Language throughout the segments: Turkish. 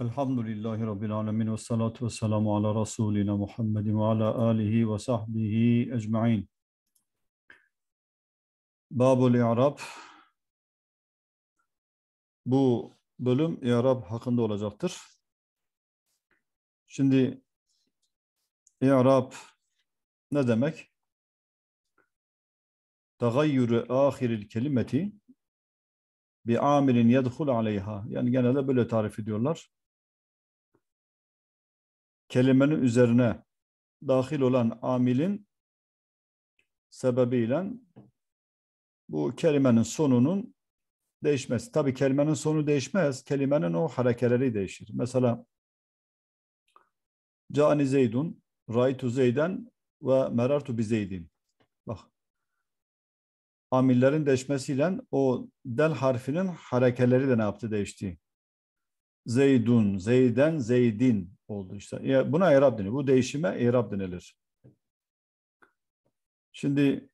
Elhamdülillahi Rabbil Alemin ve salatu ve selamu ala Resulina Muhammedin ve ala alihi ve sahbihi ecma'in. Babul İ'rab Bu bölüm İ'rab hakkında olacaktır. Şimdi İ'rab ne demek? Tagayyürü ahiril kelimeti bi amilin yedhul aleyha. Yani genelde böyle tarif ediyorlar kelimenin üzerine dahil olan amilin sebebiyle bu kelimenin sonunun değişmesi. Tabii kelimenin sonu değişmez. Kelimenin o harekeleri değişir. Mesela Cani Zeydun, Raitu Zeyden ve Merartu bi Bak. Amillerin değişmesiyle o del harfinin harekeleri de ne yaptı değişti. Zeydun, Zeyden, Zeydin oldu işte. Buna i'rab denir. Bu değişime i'rab denilir. Şimdi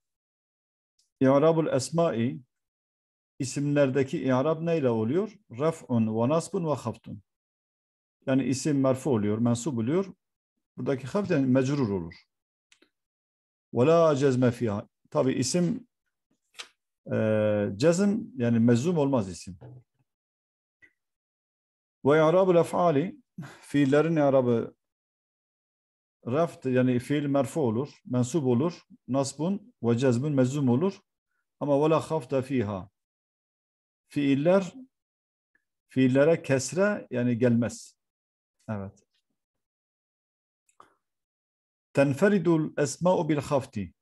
i'rabul esma'i isimlerdeki i'rab neyle oluyor? Raf'un ve nasbun ve haftun. Yani isim merfu oluyor, mensup oluyor. Buradaki hafif yani mecrur olur. Ve la cezme fiha. Tabi isim e, cezm yani mezum olmaz isim. Ve i'rabul ef'ali fiillerin arabı raft yani fiil merfu olur, mensup olur, nasbun ve cezbun meczum olur. Ama vela hafta fiha. Fiiller fiillere kesre yani gelmez. Evet. Tenferidul esma'u bil hafti.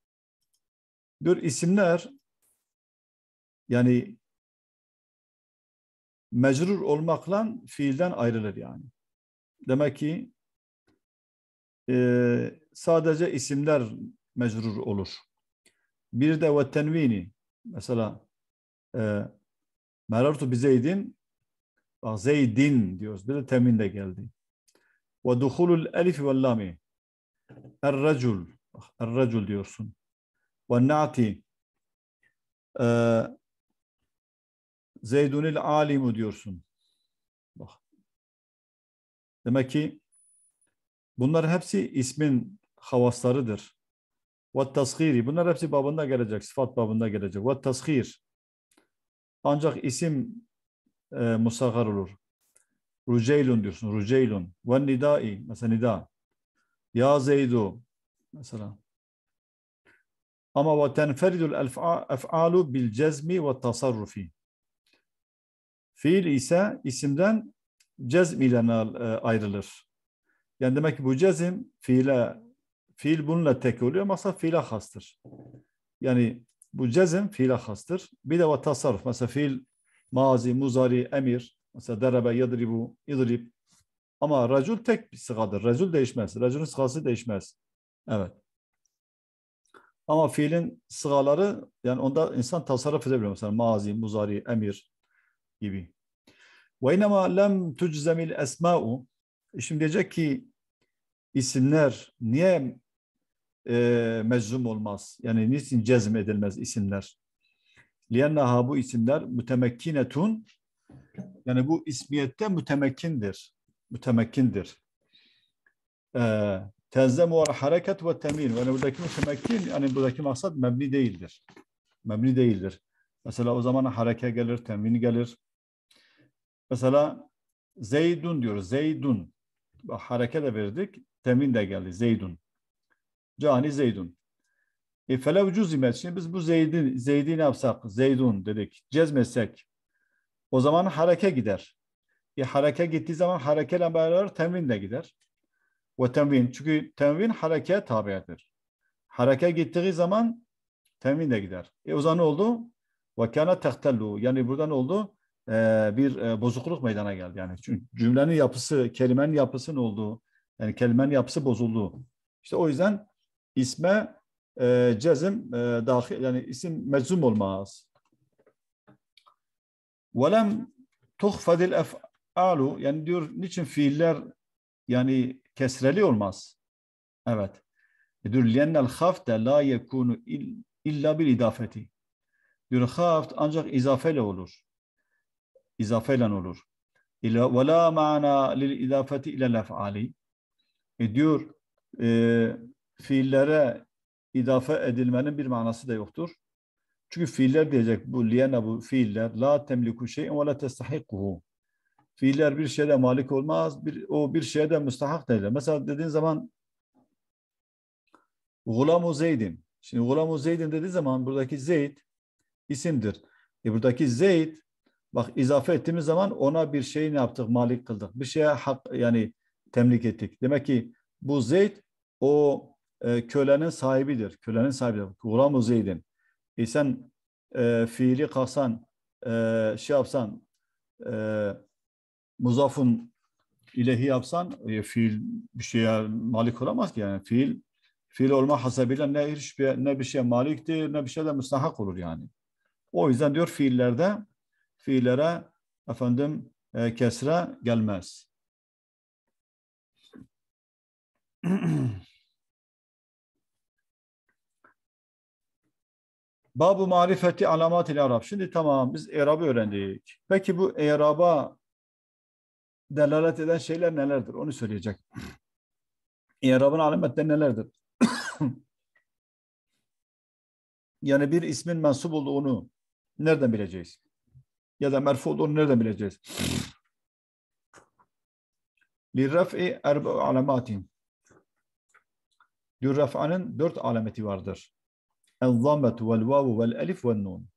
Dur isimler yani mecrur olmakla fiilden ayrılır yani. Demek ki e, sadece isimler mecrur olur. Bir de ve tenvini mesela e, merartu bi zeydin zeydin diyoruz. Bir de temin de geldi. Ve duhulul elif ve lami er-racul ah, er-racul diyorsun. Ve naati e, zeydunil alimu diyorsun. Bak Demek ki bunlar hepsi ismin havaslarıdır. Ve tasgiri. Bunlar hepsi babında gelecek, sıfat babında gelecek. Ve tasgir. Ancak isim e, musagar olur. Ruceylun diyorsun, Ruceylun. Ve nidai, mesela nida. Ya Zeydu, mesela. Ama ve tenferidul ef'alu bil cezmi ve tasarrufi. Fiil ise isimden cezm ile ayrılır. Yani demek ki bu cezim fiile fiil bununla tek oluyor ama aslında fiile hastır. Yani bu cezim fiile hastır. Bir de ve tasarruf. Mesela fiil mazi, muzari, emir. Mesela derebe, yadribu, idrib. Ama racul tek bir sıgadır. Racul değişmez. Raculun sıgası değişmez. Evet. Ama fiilin sıgaları yani onda insan tasarruf edebiliyor. Mesela mazi, muzari, emir gibi. Ve inema lem tuczemil esma'u. Şimdi diyecek ki isimler niye e, meczum olmaz? Yani niçin cezm edilmez isimler? Liyennaha bu isimler mütemekkinetun yani bu ismiyette mütemekkindir. Mütemekkindir. Tezze muar hareket ve temin, Yani buradaki mütemekkin yani buradaki maksat mebni değildir. Mebni değildir. Mesela o zaman hareke gelir, temvin gelir. Mesela Zeydun diyoruz. Zeydun. Hareke de verdik. Temin de geldi. Zeydun. Cani Zeydun. E felev cüzimet. Şimdi biz bu Zeydin, Zeydi ne yapsak? Zeydun dedik. Cezmesek. O zaman hareke gider. E hareke gittiği zaman harekeyle beraber temin de gider. Ve temin. Çünkü temin harekeye tabiadır. Hareke gittiği zaman temin de gider. E o zaman ne oldu? Ve kana tehtellu. Yani buradan oldu? e, bir e, bozukluk meydana geldi. Yani çünkü cümlenin yapısı, kelimenin yapısının olduğu, yani kelimenin yapısı bozuldu. İşte o yüzden isme e, cezim e, dahil, yani isim meczum olmaz. وَلَمْ tuhfadil ef'alu yani diyor niçin fiiller yani kesreli olmaz? Evet. E diyor lennel hafte la yekunu illa bil idafeti. Diyor haft ancak izafeli olur izafeyle olur. İla ve la mana lil izafeti ile lef'ali. E diyor e, fiillere idafe edilmenin bir manası da yoktur. Çünkü fiiller diyecek bu liyena bu fiiller la temliku şeyin ve la testahikuhu. Fiiller bir şeyde malik olmaz, bir, o bir şeyde müstahak değiller. Mesela dediğin zaman Gulamu Zeyd'in. Şimdi Gulamu Zeyd'in dediği zaman buradaki Zeyd isimdir. E buradaki Zeyd Bak izafe ettiğimiz zaman ona bir şeyi ne yaptık? Malik kıldık. Bir şeye hak yani temlik ettik. Demek ki bu Zeyd o e, kölenin sahibidir. Kölenin sahibidir. Gulam-ı Zeyd'in. E sen e, fiili kalsan, e, şey yapsan, e, muzafun ilehi yapsan, e, fiil bir şeye malik olamaz ki. Yani fiil fiil olma hasabıyla ne, hiçbir, ne bir şeye maliktir, ne bir şey de müstahak olur yani. O yüzden diyor fiillerde fiillere efendim e, kesre gelmez. Babu marifeti alamat ile Arap. Şimdi tamam biz Arab'ı öğrendik. Peki bu Arab'a delalet eden şeyler nelerdir? Onu söyleyecek. Arab'ın alametleri nelerdir? yani bir ismin mensup olduğunu nereden bileceğiz? ya da merfu olduğunu nereden bileceğiz? Lirraf'i erbu alamatin. Lirraf'anın dört alameti vardır. El-zammetu vel-vavu vel-elif vel-nun.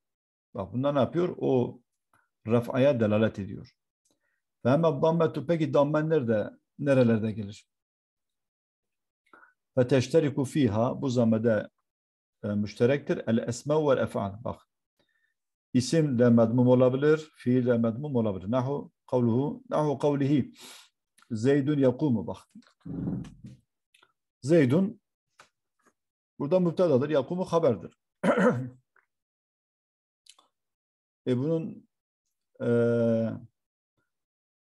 Bak bunlar ne yapıyor? O raf'aya delalet ediyor. Ve hemen dammetu peki dammen nerede? Nerelerde gelir? Ve teşteriku fiha bu zamede e, müşterektir. El esme ve ef'al. Bak İsim de medmum olabilir, fiil de medmum olabilir. Nahu kavluhu, nahu kavlihi. Zeydun yakumu bak. Zeydun burada müptedadır, yakumu haberdir. e bunun e,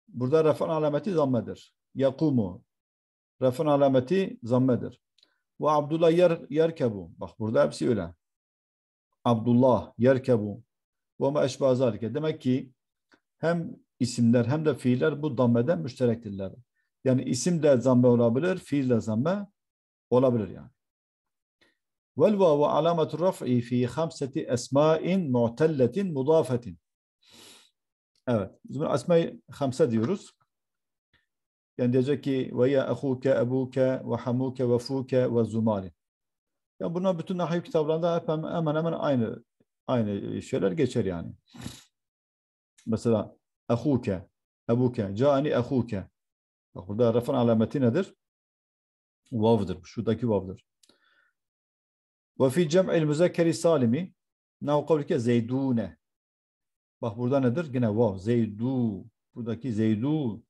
burada refan alameti zammedir. Yakumu refan alameti zammedir. Ve Abdullah yer, yerkebu. Bak burada hepsi öyle. Abdullah yerkebu. Ve ma eşba zalike. Demek ki hem isimler hem de fiiller bu dammeden müşterektirler. Yani isim de zamme olabilir, fiil de zamme olabilir yani. Vel vavu alametur raf'i fi hamseti esma'in mu'telletin mudafetin. Evet. Biz bunu esma hamse diyoruz. Yani diyecek ki ve ya ahuke, ebuke, ve hamuke, ve fuke, ve zumali. Yani bunlar bütün nahiv kitaplarında hemen hemen aynı aynı e, şeyler geçer yani. Mesela ehuke, ebuke, cani ehuke. Bak burada rafın alameti nedir? Vav'dır. Şuradaki vav'dır. Ve fi cem'il müzekkeri salimi nev kavlike zeydune. Bak burada nedir? Yine vav. Zeydu. Buradaki zeydu.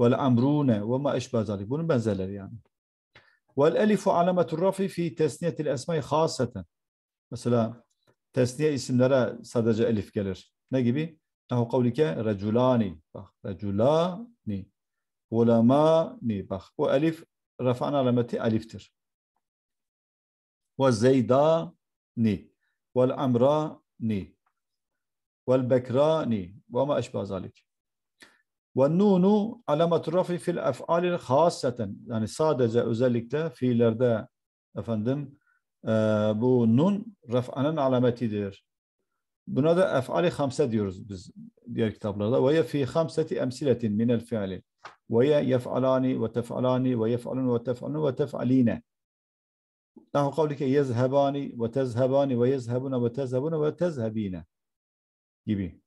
Vel amrune ve ma eşbe Bunun benzerleri yani. Vel elifu alametur rafi fi tesniyetil esmai haseten. Mesela Tesniye isimlere sadece elif gelir. Ne gibi? Nahu kavlike reculani. Bak reculani. Ulemani. Bak o elif rafa'ın alameti eliftir. Ve zeydani. Vel amrani. Vel bekrani. Ve ma eşbah zalik. Ve nunu alamet rafi fil ef'alil haseten. Yani sadece özellikle fiillerde efendim bu nun ref'anın alametidir. Buna da ef'ali hamse diyoruz biz diğer kitaplarda. Ve fi hamseti emsiletin minel fi'ali. Ve ye yef'alani ve tef'alani ve yef'alun ve tef'alun ve tef'aline. tezhebani ve yezhebuna ve tezhebuna ve tezhebine. gibi.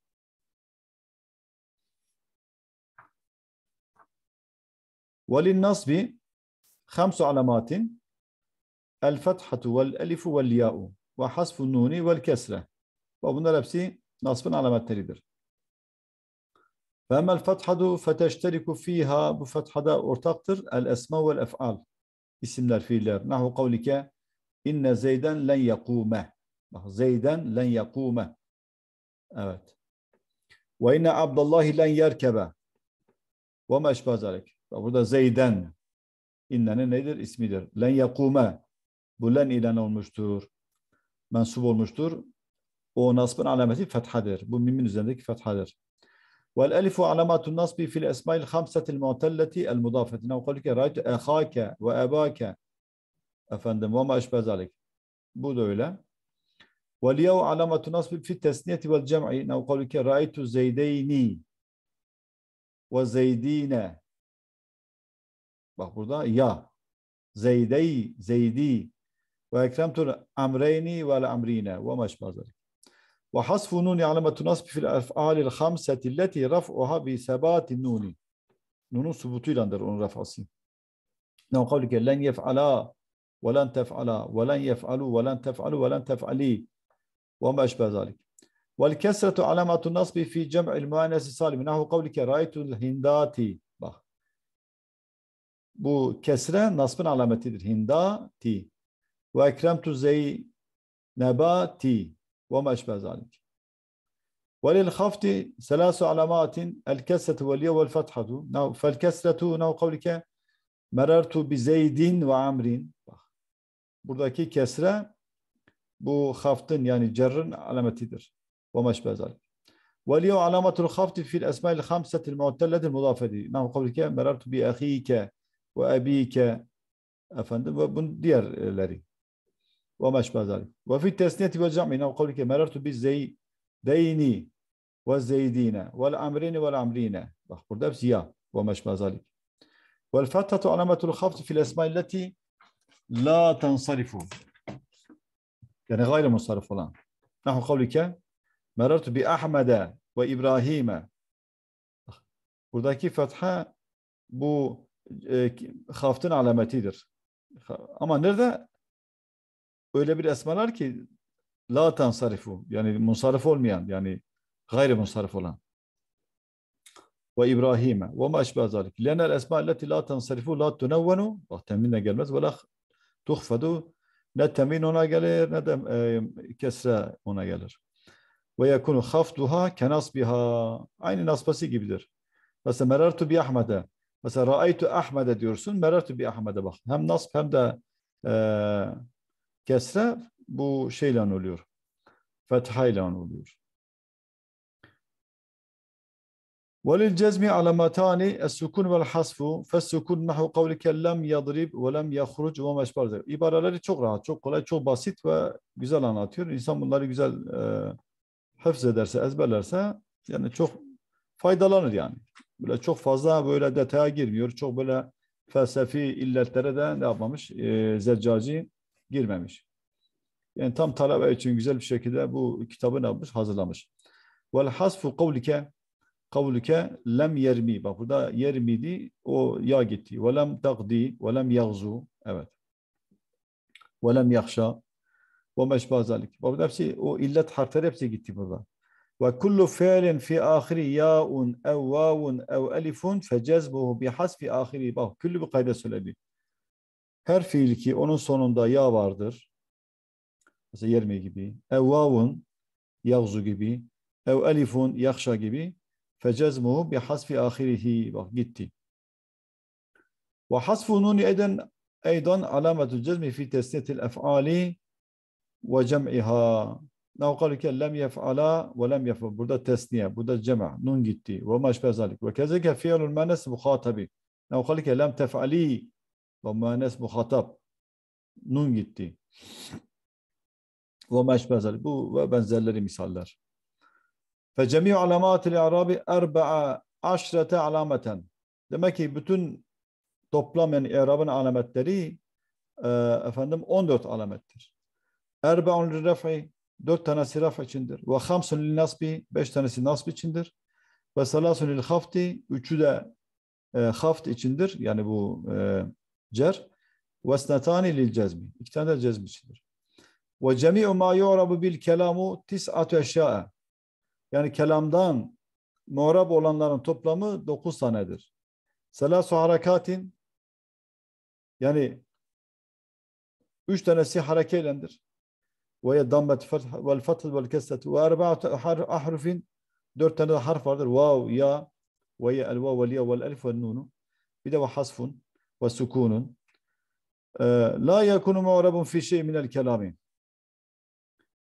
وللنصب خمس علامات el fethatu vel elifu vel ya'u ve hasfun nuni vel kesre. Ve bunlar hepsi nasbın alametleridir. Ve emel fethadu feteşteriku fiha bu fethada ortaktır. El esma vel ef'al. İsimler, fiiller. Nahu kavlike inne zeyden len yakume. Bak zeyden len yakume. Evet. Ve inne abdallahi len yerkebe. Ve meşbazalik. Burada zeyden. İnnenin nedir? İsmidir. Len yakume bulen ilan olmuştur. Mensup olmuştur. O nasbın alameti fethadır. Bu mimin üzerindeki fethadır. Vel elifu alamatun nasbi fil esmail hamsetil mu'telleti el mudafetine. Ve kalike raytu ehake ve ebake. Efendim ve ma eşbezalik. Bu da öyle. Vel yav alamatun nasbi fil tesniyeti vel cem'i. Ve kalike raytu zeydeyni ve zeydine. Bak burada ya. Zeydey, zeydi, ve ekremtu amreyni vel amrine ve meşbar Ve hasfu nuni alametun nasbi fil el hamseti leti raf'uha bi sebati nuni. Nunun subutuylandır onun rafası. Ne kavlike len yef'ala ve len tef'ala ve len yef'alu ve len tef'alu ve len tef'ali ve Ve meşbar zalik. والكسرة علامة النصب في جمع المؤنث السالم نحو قولك رأيت hindati bak bu kesre nasbın alametidir hindati ve ekremtu zeynebati ve ma eşbe zalik. وللخفض ثلاث علامات الكسرة والياء والفتحة فالكسرة نو قولك مررت بزيد ve amrin. Buradaki kesre bu haftın yani cerrın alametidir. Ve meşbe zalik. وَلِيَوْ عَلَامَةُ الْخَفْتِ فِي الْأَسْمَاءِ الْخَمْسَةِ الْمُعْتَلَّةِ الْمُضَافَةِ نعم قولك مررت بأخيك وأبيك efendim ve bunun diğerleri. وما أشبه ذلك وفي التسنية والجمع نحو قولك مررت بالزيدين والزيدين والأمرين والأمرين burada hepsi ya وما أشبه ذلك والفتحة علامة الخفض في الأسماء التي لا تنصرف يعني غير منصرف olan نحو قولك مررت بأحمد وإبراهيم buradaki فتحة بو آه، خافتن علامة تيدر أما nerede? öyle bir esmalar ki la tansarifu yani munsarif olmayan yani gayri munsarif olan ve İbrahim'e ve ma eşbe zalik. Lenel esma illeti la tansarifu la tunevvenu. Bak teminle gelmez. Ve la tuhfedu. Ne temin ona gelir ne de e, kesre ona gelir. Ve yekunu kenas kenasbiha. Aynı nasbası gibidir. Mesela merertu bi Ahmet'e. Mesela raaytu Ahmet'e diyorsun. Merertu bi Ahmet'e bak. Hem nasb hem de e, Kesre bu şeyle oluyor. Fethayla oluyor. Velil cezmi alamatani es-sukun vel hasfu. Fes-sukun nahu kavlike lem yadrib ve lem yahruc ve meşbar. İbaraları çok rahat, çok kolay, çok basit ve güzel anlatıyor. İnsan bunları güzel e, hafız ederse, ezberlerse yani çok faydalanır yani. Böyle çok fazla böyle detaya girmiyor. Çok böyle felsefi illetlere de ne yapmamış? E, zeccaci girmemiş. Yani tam talebe için güzel bir şekilde bu kitabı ne yapmış? Hazırlamış. Vel hasfu kavlike kavlike lem yermi. Bak burada yermidi o ya gitti. Ve lem tagdi ve lem yagzu. Evet. Ve lem yakşa ve meşba zalik. Bak burada hepsi o illet harfleri hepsi gitti burada. Ve kullu fiilin fi ahiri yaun ev vavun ev elifun fe cezbuhu bi hasfi ahiri. Bak küllü bu kayda söyledi. Her fiil ki onun sonunda ya vardır. Mesela yerme gibi. Ev vavun yağzu gibi. Ev elifun yakşa gibi. Fecezmuhu bi hasfi ahirihi. Bak gitti. Ve hasfu nuni eden eydan alametü cezmi fi tesniyetil ef'ali ve cem'iha. Navkalike lem yef'ala ve lem yef'al. Burada tesniye, burada cema, nun gitti. Ve maşbezalik. Ve kezeke fiilul menes muhatabi. Navkalike lem tef'ali ve müennes muhatap. Nun gitti. Ve meşbezeli. Bu ve benzerleri misaller. Fe cemi'u alamatil arabi erba'a aşrete alameten. Demek ki bütün toplam yani irabın alametleri e, efendim 14 alamettir. Erbe'un lirref'i 4 tanesi raf içindir. Ve hamsun lil nasbi 5 tanesi nasb içindir. Ve salasun lil hafti 3'ü de e, haft içindir. Yani bu e, cer ve snetani lil cezmi. İki tane de cezm içindir. Ve cemi'u ma yu'rabu bil kelamu tis'atü eşya'e. Yani kelamdan mu'rab olanların toplamı dokuz tanedir. Selasu harakatin yani üç tanesi harekeylendir. Ve yedammet vel fathı vel kessetu ve erba'atü ahrufin dört tane de harf vardır. Vav, ya, ve ye, el vel ya, vel elif, vel nunu. Bir de ve hasfun ve sukunun. Ee, la yekunu mu'rabun fi şey minel kelami.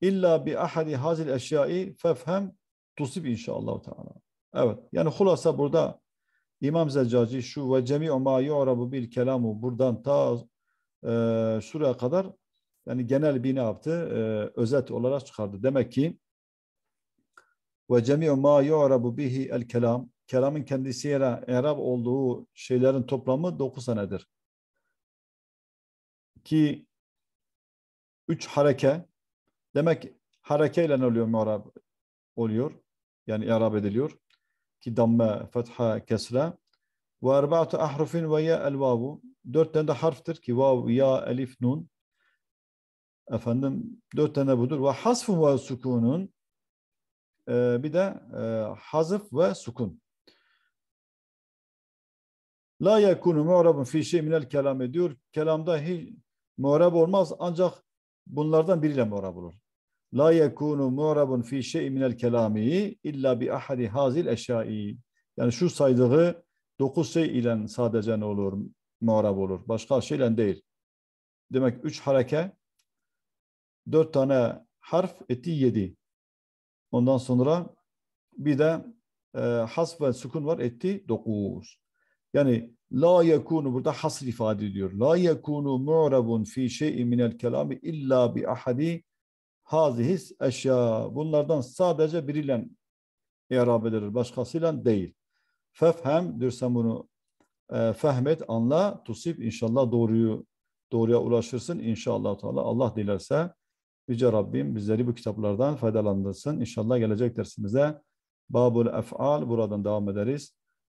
İlla bi ahadi hazil eşyai fefhem tusib inşallah Teala. Evet. Yani hulasa burada İmam Zeccaci şu ve cemi'u ma yu'rabu bil kelamu buradan ta e, şuraya kadar yani genel bir ne yaptı? E, özet olarak çıkardı. Demek ki ve cemi'u ma yu'rabu bihi el kelam kelamın kendisi yere erab olduğu şeylerin toplamı dokuz senedir. Ki üç hareke demek harekeyle ne oluyor mu'rab oluyor. Yani Erab ediliyor. Ki damme, fetha, kesra. Ve erba'tu ahrufin ve ya el vavu. Dört tane de harftir ki vav, ya, elif, nun. Efendim dört tane budur. Ve hasfun ve sukunun. Ee, bir de e, hazıf ve sukun. La yekunu mu'rabun fi şey minel kelam ediyor. Kelamda hiç mu'rab olmaz ancak bunlardan biriyle mu'rab olur. La yekunu mu'rabun fi şey minel kelami illa bi ahadi hazil eşyai. Yani şu saydığı dokuz şey ile sadece ne olur? Mu'rab olur. Başka şeyle değil. Demek üç hareke, dört tane harf etti yedi. Ondan sonra bir de e, has ve sukun var etti dokuz. Yani la yekunu burada hasr ifade ediyor. La yekunu mu'rabun fi şey'in minel kelami illa bi ahadi hazihis eşya. Bunlardan sadece biriyle i'rab edilir. Başkasıyla değil. Fefhemdir sen bunu e, fehmet, anla, tusip inşallah doğruyu doğruya ulaşırsın inşallah Teala. Allah dilerse Yüce Rabbim bizleri bu kitaplardan faydalandırsın. İnşallah gelecek dersimize Babul Ef'al buradan devam ederiz.